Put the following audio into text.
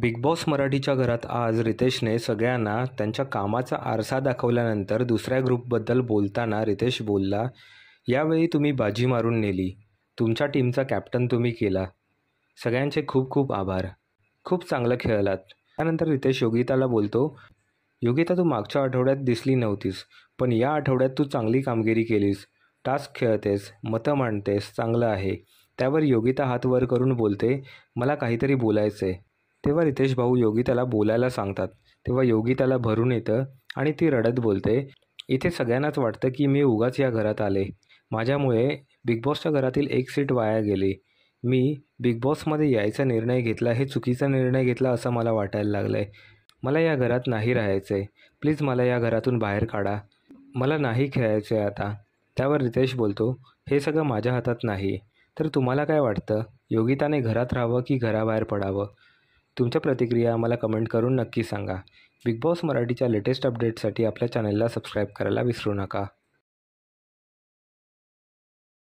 big boss मराठीच्या घरात आज रितेशने सगळ्यांना त्यांच्या कामाचा आरसा दाखवल्यानंतर दुसऱ्या ग्रुपबद्दल बोलताना रितेश बोलला यावेळी तुम्ही बाजी मारून नेली तुमच्या टीमचा कॅप्टन तुम्ही केला सगळ्यांचे खूप खूप आभार खूप चांगलं खेळलात त्यानंतर रितेश योगिताला बोलतो योगिता तू मागच्या आठवड्यात दिसली नव्हतीस पण या आठवड्यात तू चांगली कामगिरी केलीस टास्क खेळतेस मतं मांडतेस चांगलं आहे त्यावर योगिता हात वर करून बोलते मला काहीतरी बोलायचं आहे तेव्हा रितेश भाऊ योगी त्याला बोलायला सांगतात तेव्हा योगी त्याला भरून येतं आणि ती रडत बोलते इथे सगळ्यांनाच वाटतं की मी उगाच या घरात आले माझ्यामुळे बिग बॉसच्या घरातील एक सीट वाया गेली मी बिग बॉसमध्ये यायचा निर्णय घेतला हे चुकीचा निर्णय घेतला असं मला वाटायला लागलं आहे मला या घरात नाही राहायचं आहे प्लीज मला या घरातून बाहेर काढा मला नाही खेळायचं आहे आता त्यावर रितेश बोलतो हे सगळं माझ्या हातात नाही तर तुम्हाला काय वाटतं योगिताने घरात राहावं की घराबाहेर पडावं तुमच्या प्रतिक्रिया आम्हाला कमेंट करून नक्की सांगा बिग बॉस मराठीच्या लेटेस्ट अपडेट्ससाठी आपल्या चॅनलला सबस्क्राईब करायला विसरू नका